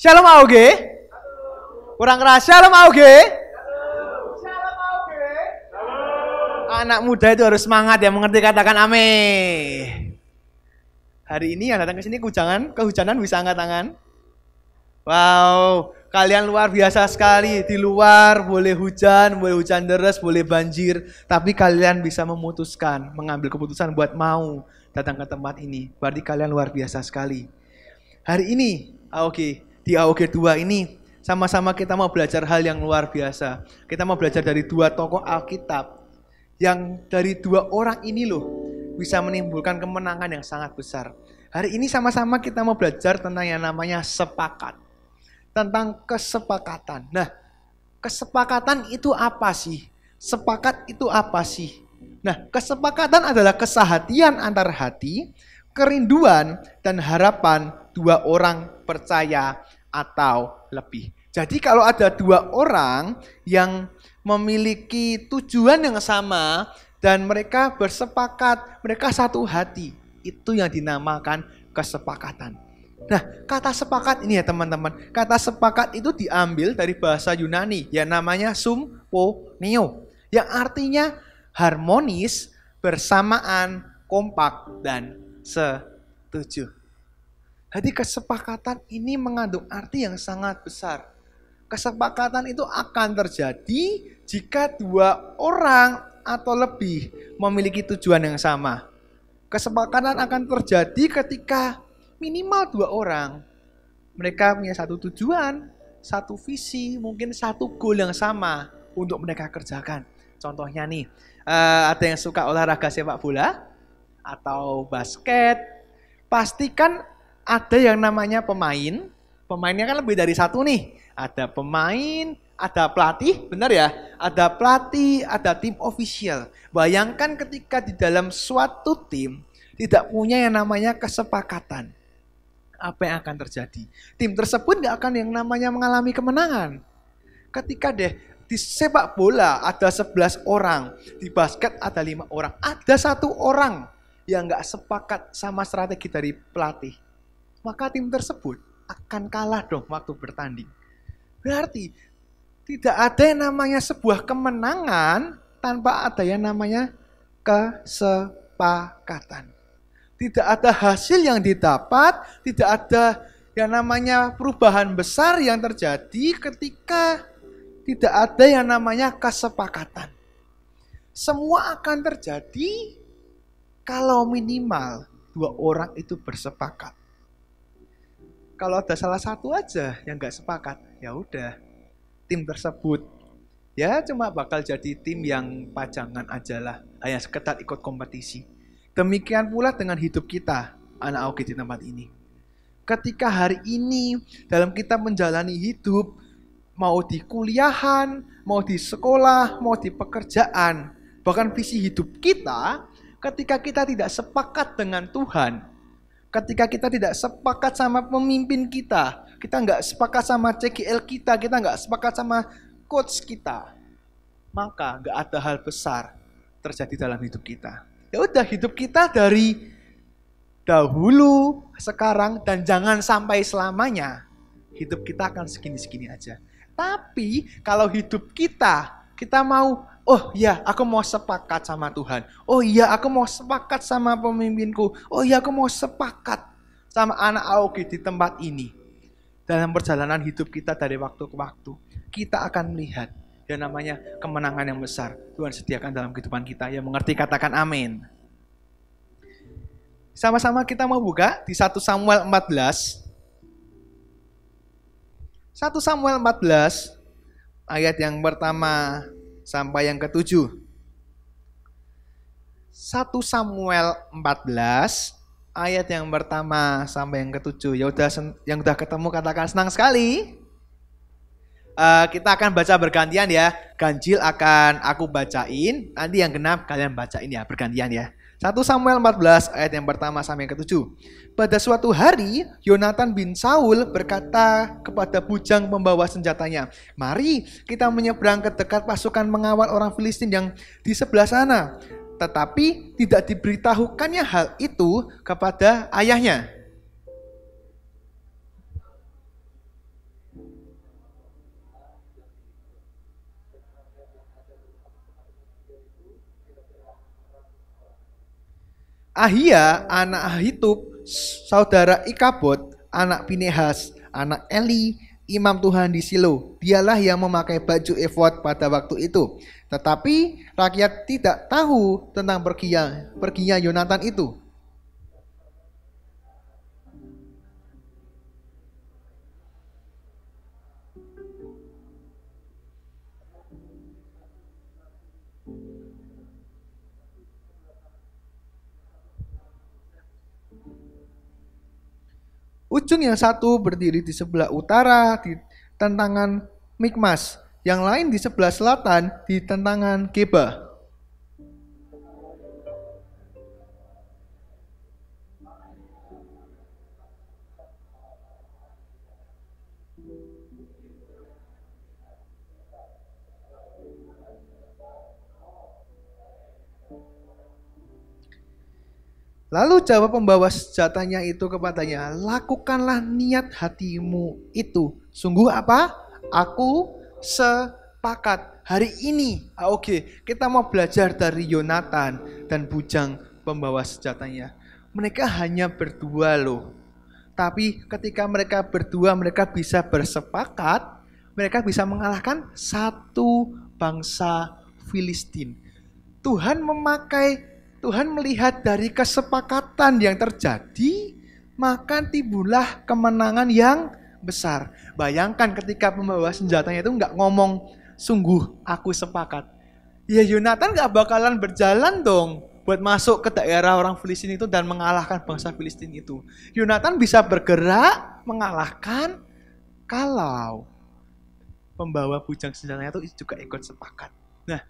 Shalom AOG. Kurang keras. Shalom AOG. Anak muda itu harus semangat ya mengerti katakan amin. Hari ini yang datang ke sini kehujanan, kehujanan bisa angkat tangan. Wow, kalian luar biasa sekali. Di luar boleh hujan, boleh hujan deras, boleh banjir, tapi kalian bisa memutuskan, mengambil keputusan buat mau datang ke tempat ini. Berarti kalian luar biasa sekali. Hari ini, oke, okay, di AOG 2 ini sama-sama kita mau belajar hal yang luar biasa. Kita mau belajar dari dua tokoh Alkitab yang dari dua orang ini loh bisa menimbulkan kemenangan yang sangat besar. Hari ini sama-sama kita mau belajar tentang yang namanya sepakat. Tentang kesepakatan. Nah, kesepakatan itu apa sih? Sepakat itu apa sih? Nah, kesepakatan adalah kesahatian antar hati, kerinduan, dan harapan dua orang percaya atau lebih. Jadi kalau ada dua orang yang memiliki tujuan yang sama dan mereka bersepakat, mereka satu hati, itu yang dinamakan kesepakatan. Nah, kata sepakat ini ya teman-teman, kata sepakat itu diambil dari bahasa Yunani, yang namanya sumponio, yang artinya harmonis, bersamaan, kompak, dan setuju. Jadi kesepakatan ini mengandung arti yang sangat besar. Kesepakatan itu akan terjadi jika dua orang atau lebih memiliki tujuan yang sama. Kesepakatan akan terjadi ketika minimal dua orang mereka punya satu tujuan, satu visi, mungkin satu goal yang sama untuk mereka kerjakan. Contohnya nih, eh, ada yang suka olahraga sepak bola atau basket, pastikan ada yang namanya pemain. Pemainnya kan lebih dari satu nih. Ada pemain, ada pelatih, benar ya? Ada pelatih, ada tim official. Bayangkan ketika di dalam suatu tim tidak punya yang namanya kesepakatan. Apa yang akan terjadi? Tim tersebut nggak akan yang namanya mengalami kemenangan. Ketika deh di sepak bola ada 11 orang, di basket ada lima orang, ada satu orang yang nggak sepakat sama strategi dari pelatih maka tim tersebut akan kalah dong waktu bertanding. Berarti tidak ada yang namanya sebuah kemenangan tanpa ada yang namanya kesepakatan. Tidak ada hasil yang didapat, tidak ada yang namanya perubahan besar yang terjadi ketika tidak ada yang namanya kesepakatan. Semua akan terjadi kalau minimal dua orang itu bersepakat kalau ada salah satu aja yang nggak sepakat, ya udah tim tersebut ya cuma bakal jadi tim yang pajangan aja lah, hanya sekedar ikut kompetisi. Demikian pula dengan hidup kita, anak Oke di tempat ini. Ketika hari ini dalam kita menjalani hidup, mau di kuliahan, mau di sekolah, mau di pekerjaan, bahkan visi hidup kita, ketika kita tidak sepakat dengan Tuhan, Ketika kita tidak sepakat sama pemimpin kita, kita nggak sepakat sama CGL kita, kita nggak sepakat sama coach kita, maka nggak ada hal besar terjadi dalam hidup kita. Ya udah hidup kita dari dahulu, sekarang, dan jangan sampai selamanya hidup kita akan segini-segini aja. Tapi kalau hidup kita, kita mau oh iya, aku mau sepakat sama Tuhan. Oh iya aku mau sepakat sama pemimpinku. Oh iya aku mau sepakat sama anak Aoki di tempat ini. Dalam perjalanan hidup kita dari waktu ke waktu, kita akan melihat yang namanya kemenangan yang besar Tuhan sediakan dalam kehidupan kita. Yang mengerti katakan amin. Sama-sama kita mau buka di 1 Samuel 14. 1 Samuel 14 ayat yang pertama sampai yang ketujuh. 1 Samuel 14 ayat yang pertama sampai yang ketujuh. Ya udah yang udah ketemu katakan senang sekali. Uh, kita akan baca bergantian ya. Ganjil akan aku bacain, nanti yang genap kalian bacain ya bergantian ya. 1 Samuel 14 ayat yang pertama sampai yang ketujuh. Pada suatu hari, Yonatan bin Saul berkata kepada bujang pembawa senjatanya, Mari kita menyeberang ke dekat pasukan mengawal orang Filistin yang di sebelah sana. Tetapi tidak diberitahukannya hal itu kepada ayahnya. Ahia, anak Ahitub, saudara Ikabot, anak Pinehas, anak Eli, imam Tuhan di Silo. Dialah yang memakai baju efod pada waktu itu. Tetapi rakyat tidak tahu tentang perginya, perginya Yonatan itu. Ujung yang satu berdiri di sebelah utara di tentangan Mikmas, yang lain di sebelah selatan di tentangan Geba. Lalu jawab pembawa senjatanya itu kepadanya, lakukanlah niat hatimu itu. Sungguh apa? Aku sepakat. Hari ini, ah, oke, okay, kita mau belajar dari Yonatan dan bujang pembawa senjatanya. Mereka hanya berdua loh. Tapi ketika mereka berdua, mereka bisa bersepakat, mereka bisa mengalahkan satu bangsa Filistin. Tuhan memakai Tuhan melihat dari kesepakatan yang terjadi, maka timbullah kemenangan yang besar. Bayangkan ketika pembawa senjatanya itu nggak ngomong, sungguh aku sepakat. Ya Yonatan nggak bakalan berjalan dong buat masuk ke daerah orang Filistin itu dan mengalahkan bangsa Filistin itu. Yonatan bisa bergerak mengalahkan kalau pembawa bujang senjatanya itu juga ikut sepakat. Nah,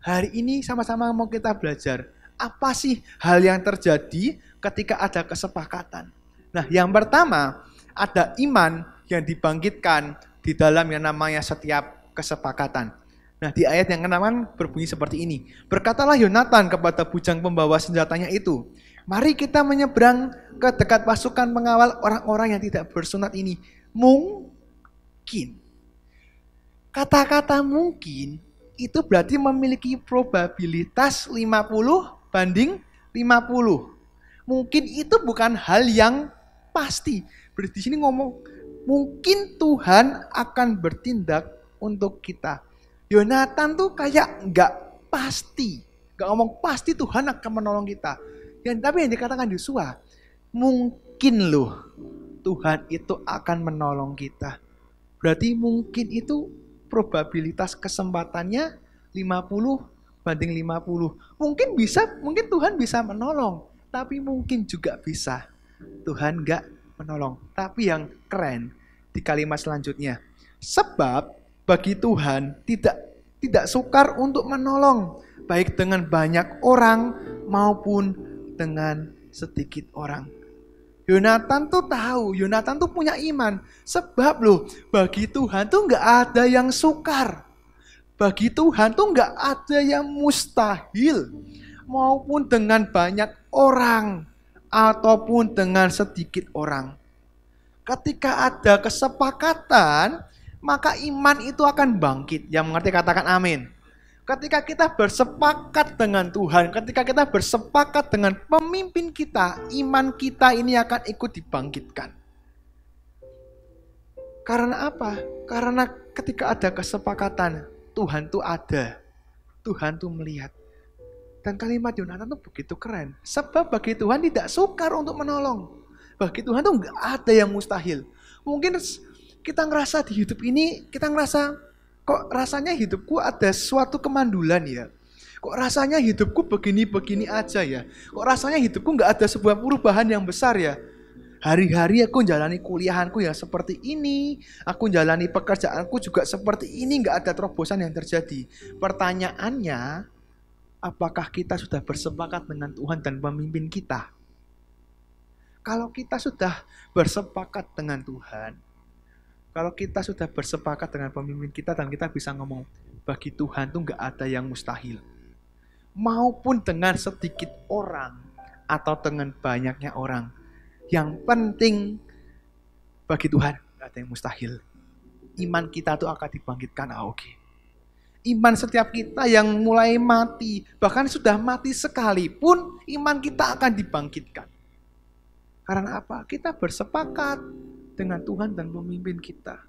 hari ini sama-sama mau kita belajar apa sih hal yang terjadi ketika ada kesepakatan? Nah, yang pertama ada iman yang dibangkitkan di dalam yang namanya setiap kesepakatan. Nah, di ayat yang ke kan berbunyi seperti ini. Berkatalah Yonatan kepada bujang pembawa senjatanya itu, "Mari kita menyeberang ke dekat pasukan pengawal orang-orang yang tidak bersunat ini." Mungkin. Kata-kata mungkin itu berarti memiliki probabilitas 50 banding 50. Mungkin itu bukan hal yang pasti. Berarti di sini ngomong, mungkin Tuhan akan bertindak untuk kita. Yonatan tuh kayak nggak pasti. Nggak ngomong pasti Tuhan akan menolong kita. Dan tapi yang dikatakan Yosua, mungkin loh Tuhan itu akan menolong kita. Berarti mungkin itu probabilitas kesempatannya 50 banding 50. Mungkin bisa, mungkin Tuhan bisa menolong, tapi mungkin juga bisa Tuhan gak menolong. Tapi yang keren di kalimat selanjutnya, sebab bagi Tuhan tidak tidak sukar untuk menolong baik dengan banyak orang maupun dengan sedikit orang. Yonatan tuh tahu, Yonatan tuh punya iman. Sebab loh, bagi Tuhan tuh nggak ada yang sukar. Bagi Tuhan tuh nggak ada yang mustahil maupun dengan banyak orang ataupun dengan sedikit orang. Ketika ada kesepakatan, maka iman itu akan bangkit. Yang mengerti katakan amin. Ketika kita bersepakat dengan Tuhan, ketika kita bersepakat dengan pemimpin kita, iman kita ini akan ikut dibangkitkan. Karena apa? Karena ketika ada kesepakatan, Tuhan tuh ada. Tuhan tuh melihat. Dan kalimat Yonatan tuh begitu keren. Sebab bagi Tuhan tidak sukar untuk menolong. Bagi Tuhan tuh nggak ada yang mustahil. Mungkin kita ngerasa di hidup ini, kita ngerasa kok rasanya hidupku ada suatu kemandulan ya. Kok rasanya hidupku begini-begini aja ya. Kok rasanya hidupku nggak ada sebuah perubahan yang besar ya. Hari-hari aku jalani kuliahanku yang seperti ini, aku jalani pekerjaanku juga seperti ini, nggak ada terobosan yang terjadi. Pertanyaannya, apakah kita sudah bersepakat dengan Tuhan dan pemimpin kita? Kalau kita sudah bersepakat dengan Tuhan, kalau kita sudah bersepakat dengan pemimpin kita dan kita bisa ngomong bagi Tuhan tuh nggak ada yang mustahil. Maupun dengan sedikit orang atau dengan banyaknya orang, yang penting bagi Tuhan tidak ada yang mustahil. Iman kita itu akan dibangkitkan Ah, oke? Iman setiap kita yang mulai mati, bahkan sudah mati sekalipun, iman kita akan dibangkitkan. Karena apa? Kita bersepakat dengan Tuhan dan pemimpin kita.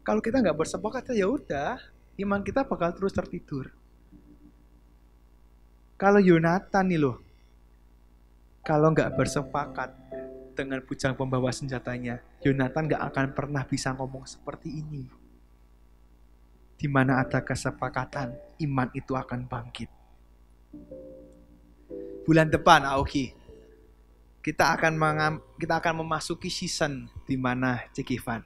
Kalau kita nggak bersepakat ya udah, iman kita bakal terus tertidur. Kalau Yonatan nih loh, kalau nggak bersepakat dengan bujang pembawa senjatanya, Yonatan gak akan pernah bisa ngomong seperti ini. Di mana ada kesepakatan, iman itu akan bangkit. Bulan depan, Aoki, kita akan mengam, kita akan memasuki season di mana Cekivan.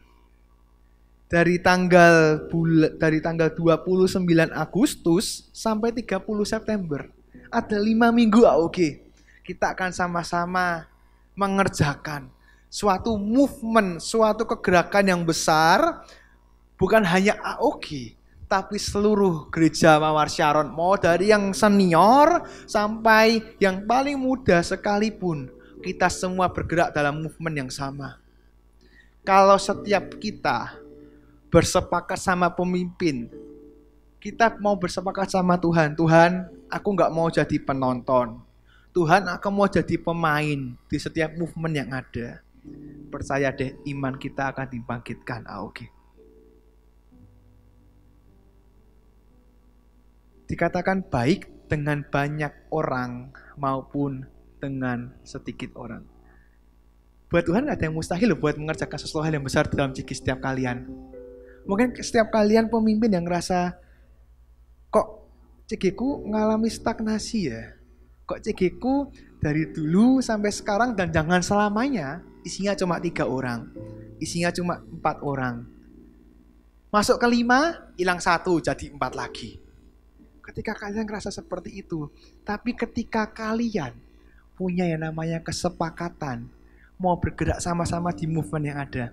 Dari tanggal bul dari tanggal 29 Agustus sampai 30 September ada lima minggu Aoki. Kita akan sama-sama mengerjakan suatu movement, suatu kegerakan yang besar, bukan hanya AOG, tapi seluruh gereja Mawar Sharon, mau dari yang senior sampai yang paling muda sekalipun, kita semua bergerak dalam movement yang sama. Kalau setiap kita bersepakat sama pemimpin, kita mau bersepakat sama Tuhan, Tuhan, aku nggak mau jadi penonton, Tuhan akan mau jadi pemain di setiap movement yang ada. Percaya deh, iman kita akan dibangkitkan. Ah, Oke. Okay. Dikatakan baik dengan banyak orang maupun dengan sedikit orang. Buat Tuhan ada yang mustahil loh buat mengerjakan sesuatu hal yang besar dalam jiki setiap kalian. Mungkin setiap kalian pemimpin yang ngerasa, kok cekiku ngalami stagnasi ya? Kok CG dari dulu sampai sekarang dan jangan selamanya isinya cuma tiga orang. Isinya cuma empat orang. Masuk kelima, hilang satu jadi empat lagi. Ketika kalian merasa seperti itu, tapi ketika kalian punya yang namanya kesepakatan, mau bergerak sama-sama di movement yang ada,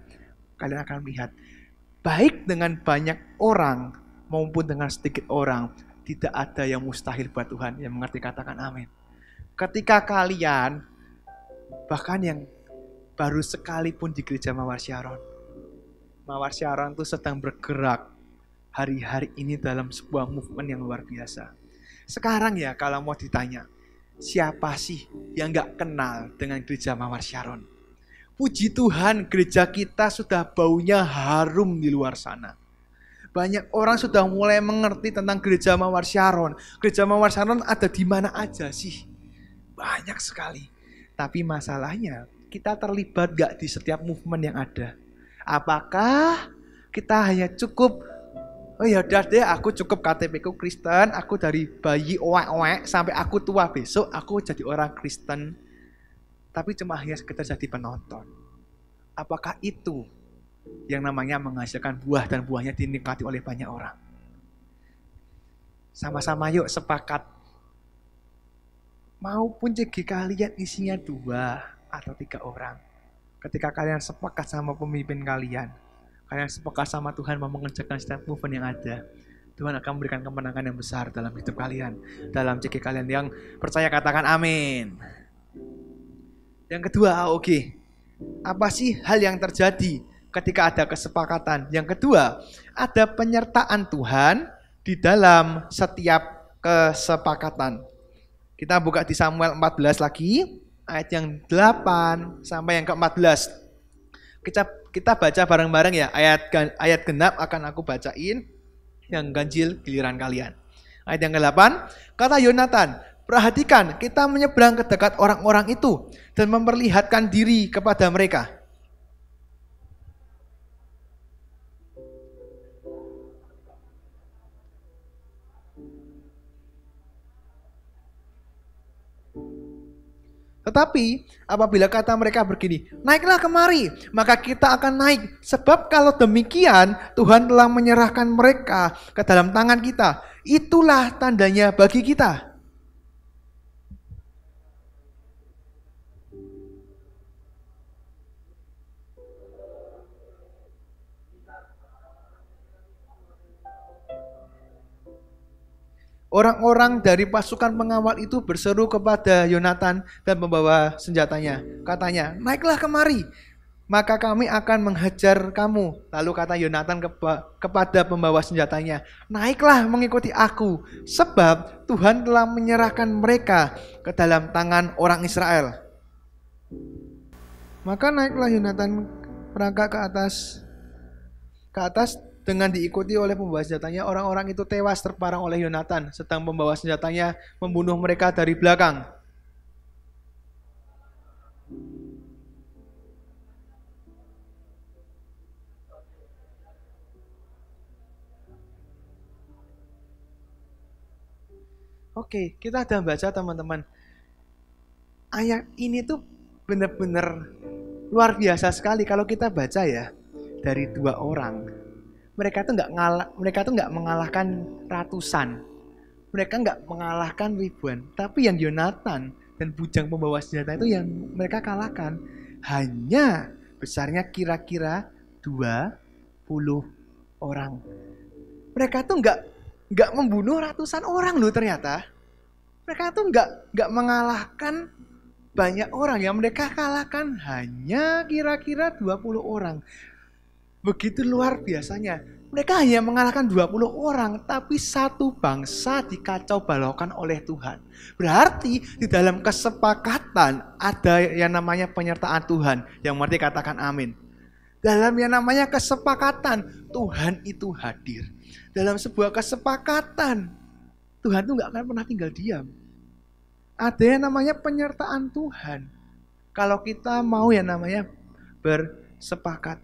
kalian akan melihat baik dengan banyak orang maupun dengan sedikit orang, tidak ada yang mustahil buat Tuhan yang mengerti katakan amin. Ketika kalian, bahkan yang baru sekalipun di gereja Mawar Syaron, Mawar Syaron itu sedang bergerak hari-hari ini dalam sebuah movement yang luar biasa. Sekarang ya kalau mau ditanya, siapa sih yang gak kenal dengan gereja Mawar Syaron? Puji Tuhan gereja kita sudah baunya harum di luar sana. Banyak orang sudah mulai mengerti tentang gereja Mawar Syaron. Gereja Mawar Syaron ada di mana aja sih? banyak sekali. Tapi masalahnya kita terlibat gak di setiap movement yang ada? Apakah kita hanya cukup oh ya udah deh aku cukup KTP ku Kristen, aku dari bayi oek-oek sampai aku tua besok aku jadi orang Kristen. Tapi cuma hanya sekedar jadi penonton. Apakah itu yang namanya menghasilkan buah dan buahnya dinikmati oleh banyak orang? Sama-sama yuk sepakat maupun jika kalian isinya dua atau tiga orang. Ketika kalian sepakat sama pemimpin kalian, kalian sepakat sama Tuhan mau mengerjakan setiap movement yang ada, Tuhan akan memberikan kemenangan yang besar dalam hidup kalian, dalam JG kalian yang percaya katakan amin. Yang kedua, oke Apa sih hal yang terjadi ketika ada kesepakatan? Yang kedua, ada penyertaan Tuhan di dalam setiap kesepakatan. Kita buka di Samuel 14 lagi, ayat yang 8 sampai yang ke-14. Kita kita baca bareng-bareng ya, ayat ayat genap akan aku bacain, yang ganjil giliran kalian. Ayat yang ke-8, kata Yonatan, perhatikan kita menyeberang ke dekat orang-orang itu dan memperlihatkan diri kepada mereka. Tetapi apabila kata mereka begini, naiklah kemari, maka kita akan naik. Sebab kalau demikian Tuhan telah menyerahkan mereka ke dalam tangan kita. Itulah tandanya bagi kita. Orang-orang dari pasukan pengawal itu berseru kepada Yonatan dan membawa senjatanya. Katanya, naiklah kemari, maka kami akan menghajar kamu. Lalu kata Yonatan kepa kepada pembawa senjatanya, naiklah mengikuti aku, sebab Tuhan telah menyerahkan mereka ke dalam tangan orang Israel. Maka naiklah Yonatan merangkak ke atas ke atas dengan diikuti oleh pembawa senjatanya, orang-orang itu tewas terparang oleh Yonatan, sedang pembawa senjatanya membunuh mereka dari belakang. Oke, kita ada baca teman-teman. Ayat ini tuh benar-benar luar biasa sekali kalau kita baca ya dari dua orang mereka tuh nggak ngalah mereka tuh nggak mengalahkan ratusan mereka nggak mengalahkan ribuan tapi yang Yonatan dan bujang pembawa senjata itu yang mereka kalahkan hanya besarnya kira-kira 20 orang mereka tuh nggak nggak membunuh ratusan orang loh ternyata mereka tuh nggak nggak mengalahkan banyak orang yang mereka kalahkan hanya kira-kira 20 orang Begitu luar biasanya. Mereka hanya mengalahkan 20 orang, tapi satu bangsa dikacau balokan oleh Tuhan. Berarti di dalam kesepakatan ada yang namanya penyertaan Tuhan, yang berarti katakan amin. Dalam yang namanya kesepakatan, Tuhan itu hadir. Dalam sebuah kesepakatan, Tuhan itu nggak akan pernah tinggal diam. Ada yang namanya penyertaan Tuhan. Kalau kita mau yang namanya bersepakat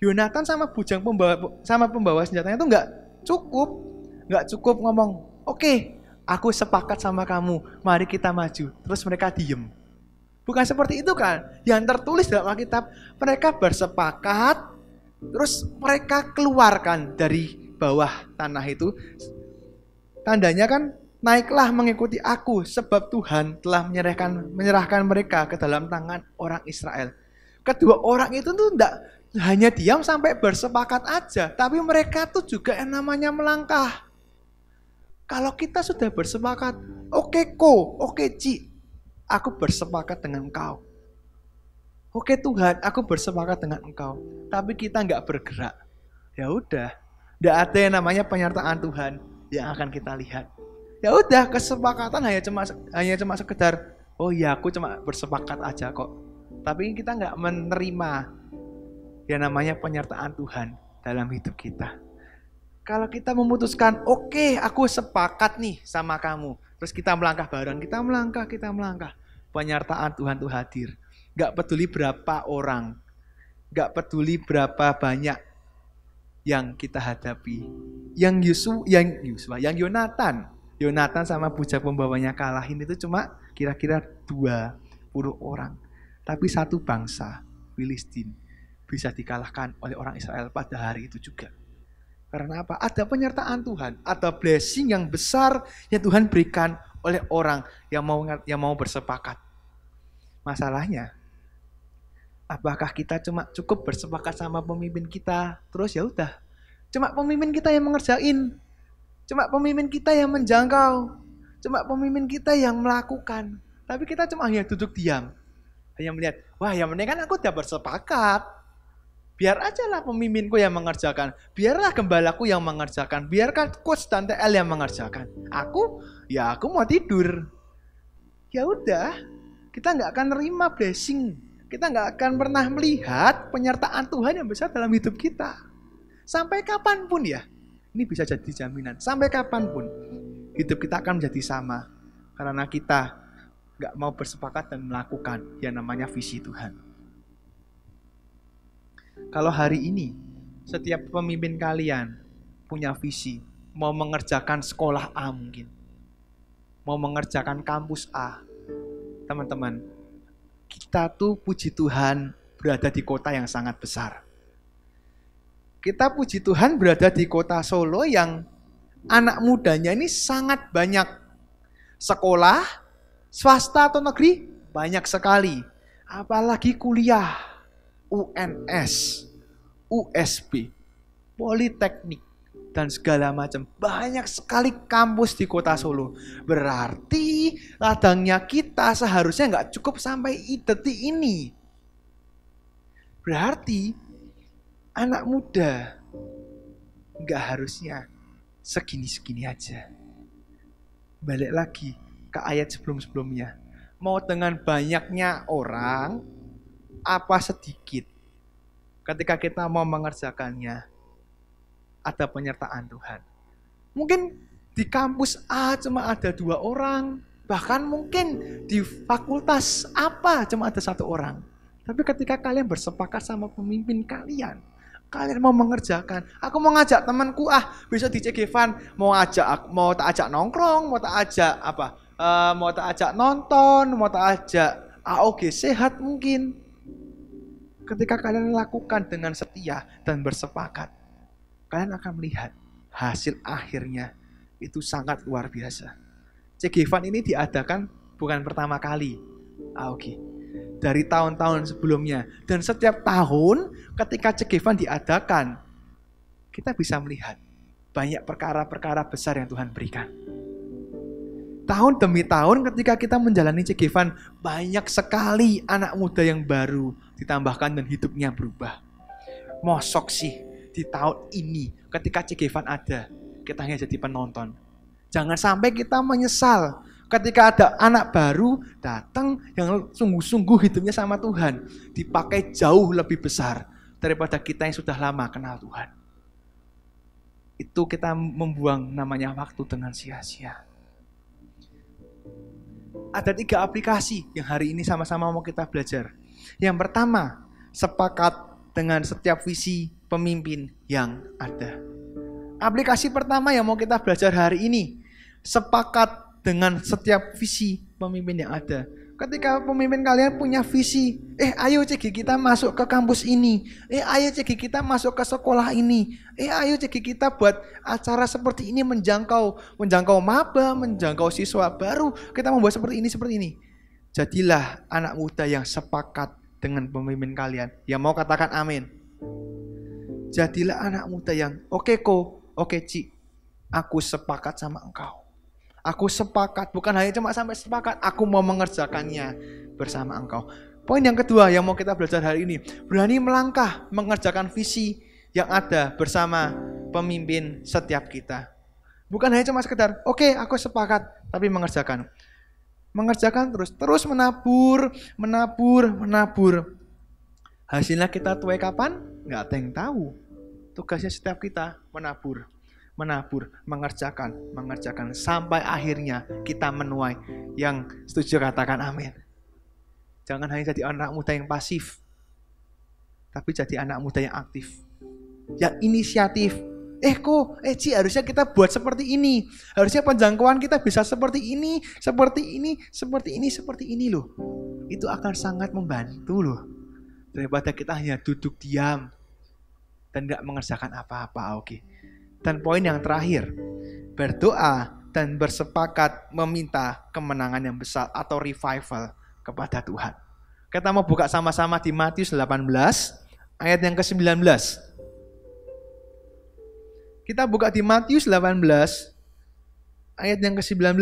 Yonatan sama bujang pembawa sama pembawa senjatanya itu nggak cukup, nggak cukup ngomong, oke, okay, aku sepakat sama kamu, mari kita maju. Terus mereka diem. Bukan seperti itu kan? Yang tertulis dalam Alkitab, mereka bersepakat, terus mereka keluarkan dari bawah tanah itu. Tandanya kan naiklah mengikuti aku sebab Tuhan telah menyerahkan menyerahkan mereka ke dalam tangan orang Israel. Kedua orang itu tuh enggak hanya diam sampai bersepakat aja, tapi mereka tuh juga yang namanya melangkah. Kalau kita sudah bersepakat, oke okay, ko, oke okay, ci, aku bersepakat dengan engkau. Oke okay, Tuhan, aku bersepakat dengan engkau. Tapi kita nggak bergerak. Ya udah, nggak ada yang namanya penyertaan Tuhan yang akan kita lihat. Ya udah, kesepakatan hanya cuma hanya cuma sekedar, oh ya aku cuma bersepakat aja kok. Tapi kita nggak menerima yang namanya penyertaan Tuhan dalam hidup kita. Kalau kita memutuskan, oke okay, aku sepakat nih sama kamu. Terus kita melangkah bareng, kita melangkah, kita melangkah. Penyertaan Tuhan itu hadir. Gak peduli berapa orang, gak peduli berapa banyak yang kita hadapi. Yang Yusuf, yang Yusuf, yang Yonatan. Yonatan sama bujang pembawanya kalahin itu cuma kira-kira dua puluh orang. Tapi satu bangsa, Filistin bisa dikalahkan oleh orang Israel pada hari itu juga. Karena apa? Ada penyertaan Tuhan, ada blessing yang besar yang Tuhan berikan oleh orang yang mau yang mau bersepakat. Masalahnya, apakah kita cuma cukup bersepakat sama pemimpin kita, terus ya udah. Cuma pemimpin kita yang mengerjain. Cuma pemimpin kita yang menjangkau. Cuma pemimpin kita yang melakukan. Tapi kita cuma hanya duduk diam. Hanya melihat, wah yang penting kan aku udah bersepakat Biar aja lah pemimpinku yang mengerjakan. Biarlah gembalaku yang mengerjakan. Biarkan coach dan L yang mengerjakan. Aku, ya aku mau tidur. Ya udah, kita nggak akan nerima blessing. Kita nggak akan pernah melihat penyertaan Tuhan yang besar dalam hidup kita. Sampai kapanpun ya. Ini bisa jadi jaminan. Sampai kapanpun. Hidup kita akan menjadi sama. Karena kita nggak mau bersepakat dan melakukan yang namanya visi Tuhan kalau hari ini setiap pemimpin kalian punya visi, mau mengerjakan sekolah A mungkin, mau mengerjakan kampus A, teman-teman, kita tuh puji Tuhan berada di kota yang sangat besar. Kita puji Tuhan berada di kota Solo yang anak mudanya ini sangat banyak. Sekolah, swasta atau negeri, banyak sekali. Apalagi kuliah UNS, USB, Politeknik, dan segala macam. Banyak sekali kampus di kota Solo. Berarti ladangnya kita seharusnya nggak cukup sampai detik ini. Berarti anak muda nggak harusnya segini-segini aja. Balik lagi ke ayat sebelum-sebelumnya. Mau dengan banyaknya orang, apa sedikit ketika kita mau mengerjakannya ada penyertaan Tuhan. Mungkin di kampus A cuma ada dua orang, bahkan mungkin di fakultas apa cuma ada satu orang. Tapi ketika kalian bersepakat sama pemimpin kalian, kalian mau mengerjakan. Aku mau ngajak temanku ah, bisa di Cegevan mau ajak aku, mau tak ajak nongkrong, mau tak ajak apa? Uh, mau tak ajak nonton, mau tak ajak AOG sehat mungkin ketika kalian lakukan dengan setia dan bersepakat, kalian akan melihat hasil akhirnya itu sangat luar biasa. Cegifan ini diadakan bukan pertama kali, Aoki. Ah, Dari tahun-tahun sebelumnya. Dan setiap tahun ketika cegifan diadakan, kita bisa melihat banyak perkara-perkara besar yang Tuhan berikan. Tahun demi tahun ketika kita menjalani cegifan, banyak sekali anak muda yang baru ditambahkan dan hidupnya berubah. Mosok sih di tahun ini ketika Cegevan ada, kita hanya jadi penonton. Jangan sampai kita menyesal ketika ada anak baru datang yang sungguh-sungguh hidupnya sama Tuhan. Dipakai jauh lebih besar daripada kita yang sudah lama kenal Tuhan. Itu kita membuang namanya waktu dengan sia-sia. Ada tiga aplikasi yang hari ini sama-sama mau kita belajar. Yang pertama, sepakat dengan setiap visi pemimpin yang ada. Aplikasi pertama yang mau kita belajar hari ini, sepakat dengan setiap visi pemimpin yang ada. Ketika pemimpin kalian punya visi, eh ayo cegi kita masuk ke kampus ini, eh ayo cegi kita masuk ke sekolah ini, eh ayo cegi kita buat acara seperti ini menjangkau menjangkau maba, menjangkau siswa baru, kita membuat seperti ini seperti ini. Jadilah anak muda yang sepakat dengan pemimpin kalian. Yang mau katakan amin. Jadilah anak muda yang oke okay, ko, oke okay, ci. Aku sepakat sama engkau. Aku sepakat, bukan hanya cuma sampai sepakat, aku mau mengerjakannya bersama engkau. Poin yang kedua yang mau kita belajar hari ini, berani melangkah mengerjakan visi yang ada bersama pemimpin setiap kita. Bukan hanya cuma sekedar, oke okay, aku sepakat, tapi mengerjakan mengerjakan terus, terus menabur, menabur, menabur. Hasilnya kita tuai kapan? Nggak ada yang tahu. Tugasnya setiap kita menabur, menabur, mengerjakan, mengerjakan sampai akhirnya kita menuai. Yang setuju katakan amin. Jangan hanya jadi anak muda yang pasif, tapi jadi anak muda yang aktif, yang inisiatif, eh kok, eh Ci harusnya kita buat seperti ini. Harusnya penjangkauan kita bisa seperti ini, seperti ini, seperti ini, seperti ini loh. Itu akan sangat membantu loh. Daripada kita hanya duduk diam dan nggak mengerjakan apa-apa, oke. Okay. Dan poin yang terakhir, berdoa dan bersepakat meminta kemenangan yang besar atau revival kepada Tuhan. Kita mau buka sama-sama di Matius 18 ayat yang ke-19. Kita buka di Matius 18 ayat yang ke-19.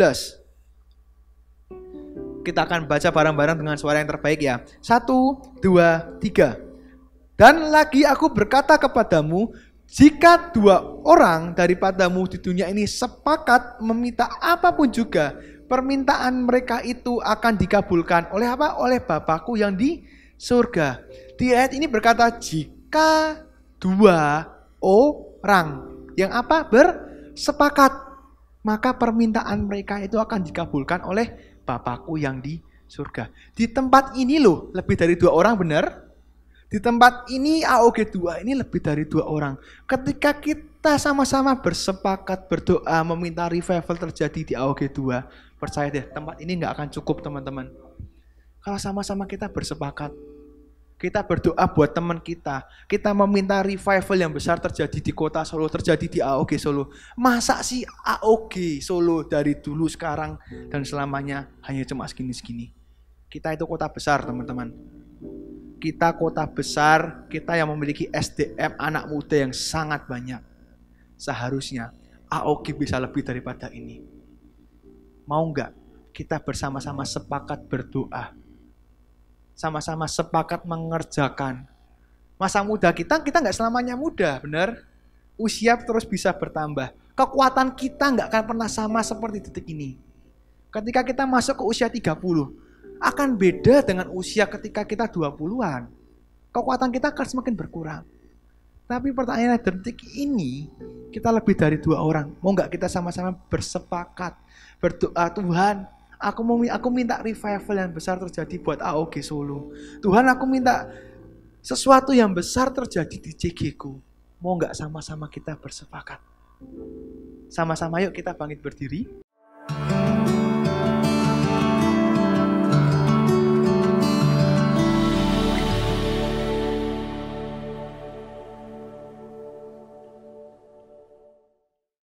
Kita akan baca bareng-bareng dengan suara yang terbaik ya. Satu, dua, tiga. Dan lagi aku berkata kepadamu, jika dua orang daripadamu di dunia ini sepakat meminta apapun juga, permintaan mereka itu akan dikabulkan oleh apa? Oleh Bapakku yang di surga. Di ayat ini berkata, jika dua orang yang apa? Bersepakat. Maka permintaan mereka itu akan dikabulkan oleh Bapakku yang di surga. Di tempat ini loh, lebih dari dua orang benar. Di tempat ini AOG 2 ini lebih dari dua orang. Ketika kita sama-sama bersepakat berdoa meminta revival terjadi di AOG 2, percaya deh tempat ini nggak akan cukup teman-teman. Kalau sama-sama kita bersepakat, kita berdoa buat teman kita. Kita meminta revival yang besar terjadi di kota Solo, terjadi di AOG Solo. Masa sih AOG Solo dari dulu sekarang dan selamanya hanya cuma segini-segini? Kita itu kota besar, teman-teman. Kita kota besar, kita yang memiliki SDM anak muda yang sangat banyak. Seharusnya AOG bisa lebih daripada ini. Mau nggak kita bersama-sama sepakat berdoa sama-sama sepakat mengerjakan. Masa muda kita, kita nggak selamanya muda, benar? Usia terus bisa bertambah. Kekuatan kita nggak akan pernah sama seperti detik ini. Ketika kita masuk ke usia 30, akan beda dengan usia ketika kita 20-an. Kekuatan kita akan semakin berkurang. Tapi pertanyaannya detik ini, kita lebih dari dua orang. Mau nggak kita sama-sama bersepakat, berdoa Tuhan, Aku mau aku minta revival yang besar terjadi buat AOG Solo. Tuhan aku minta sesuatu yang besar terjadi di CG Mau nggak sama-sama kita bersepakat? Sama-sama yuk kita bangkit berdiri.